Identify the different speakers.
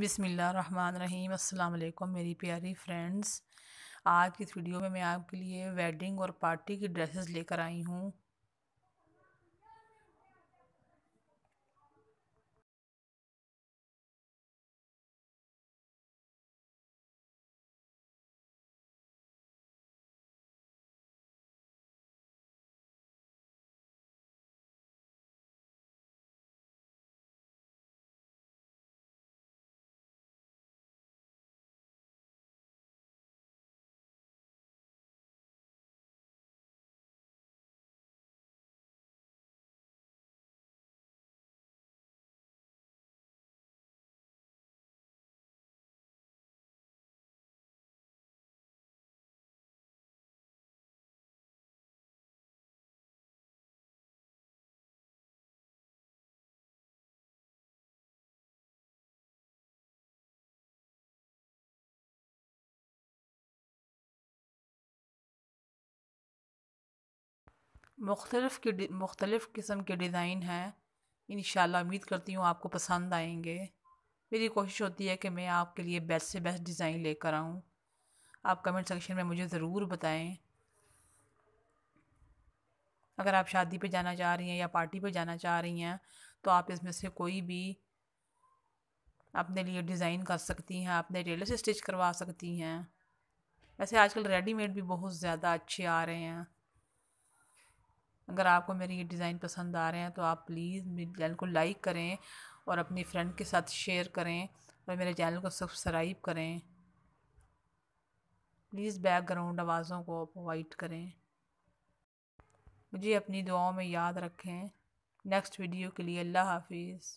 Speaker 1: अस्सलाम वालेकुम मेरी प्यारी फ्रेंड्स आज की इस वीडियो में मैं आपके लिए वेडिंग और पार्टी की ड्रेसेस लेकर आई हूँ
Speaker 2: मुख्तलफ़ के मुख्तलिफ़
Speaker 1: किस्म के डिज़ाइन हैं इन उम्मीद करती हूँ आपको पसंद आएंगे मेरी कोशिश होती है कि मैं आपके लिए बेस्ट से बेस्ट डिज़ाइन लेकर आऊँ आप कमेंट सेक्शन में मुझे ज़रूर बताएं अगर आप शादी पे जाना चाह रही हैं या पार्टी पे जाना चाह रही हैं तो आप इसमें से कोई भी अपने लिए डिज़ाइन कर सकती हैं अपने टेलर से स्टिच करवा सकती हैं ऐसे आजकल रेडीमेड भी बहुत ज़्यादा अच्छे आ रहे हैं अगर आपको मेरे ये डिज़ाइन पसंद आ रहे हैं तो आप प्लीज़ मेरे चैनल को लाइक करें और अपनी फ्रेंड के साथ शेयर करें और मेरे चैनल को सब्सक्राइब करें प्लीज़ बैकग्राउंड आवाज़ों को अवॉइड करें मुझे अपनी दुआओं में याद रखें नेक्स्ट वीडियो के लिए अल्लाह हाफिज़